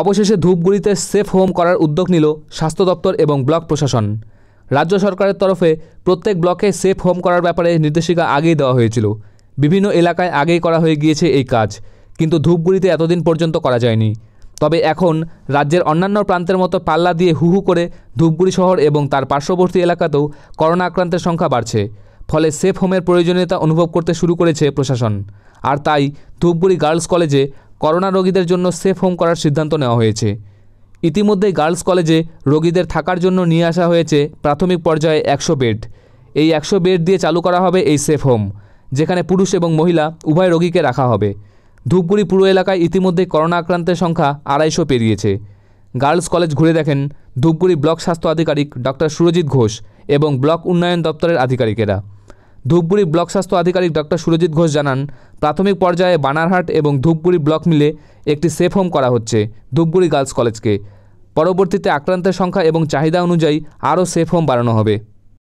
অবশেষে ধূপগুড়িতে safe home করার উদ্যোগ নিল স্বাস্থ্য দপ্তর এবং ব্লক প্রশাসন রাজ্য সরকারের তরফে প্রত্যেক ব্লকে সেফ হোম করার ব্যাপারে নির্দেশিকা আগেই দেওয়া হয়েছিল বিভিন্ন এলাকায় আগেই করা হয়ে গিয়েছে এই কাজ কিন্তু ধূপগুড়িতে এতদিন পর্যন্ত করা যায়নি তবে এখন রাজ্যের অন্যান্য প্রান্তের মতো পাল্লা দিয়ে হুহু করে ধূপগুড়ি শহর এবং তার পার্শ্ববর্তী এলাকাতেও করোনা আক্রান্তের সংখ্যা বাড়ছে ফলে সেফ হোমের প্রয়োজনীয়তা অনুভব করতে শুরু করেছে প্রশাসন আর তাই ধূপগুড়ি গার্লস কলেজে করোনা রোগীদের জন্য সেফ হোম করার সিদ্ধান্ত নেওয়া হয়েছে ইতিমধ্যেই গার্লস কলেজে রোগীদের থাকার জন্য নিয়ে আসা হয়েছে প্রাথমিক পর্যায়ে একশো বেড এই একশো বেড দিয়ে চালু করা হবে এই সেফ হোম যেখানে পুরুষ এবং মহিলা উভয় রোগীকে রাখা হবে ধূপগুড়ি পুরো এলাকায় ইতিমধ্যে করোনা আক্রান্তের সংখ্যা আড়াইশো পেরিয়েছে গার্লস কলেজ ঘুরে দেখেন ধূপগুড়ি ব্লক স্বাস্থ্য আধিকারিক ডক্টর সুরজিৎ ঘোষ এবং ব্লক উন্নয়ন দপ্তরের আধিকারিকেরা ধূপগুড়ি ব্লক স্বাস্থ্য আধিকারিক ডক্টর সুরজিৎ ঘোষ জানান প্রাথমিক পর্যায়ে বানারহাট এবং ধূপগুড়ি ব্লক মিলে একটি সেফ হোম করা হচ্ছে ধূপগুড়ি গার্লস কলেজকে পরবর্তীতে আক্রান্তের সংখ্যা এবং চাহিদা অনুযায়ী আরও সেফ হোম বাড়ানো হবে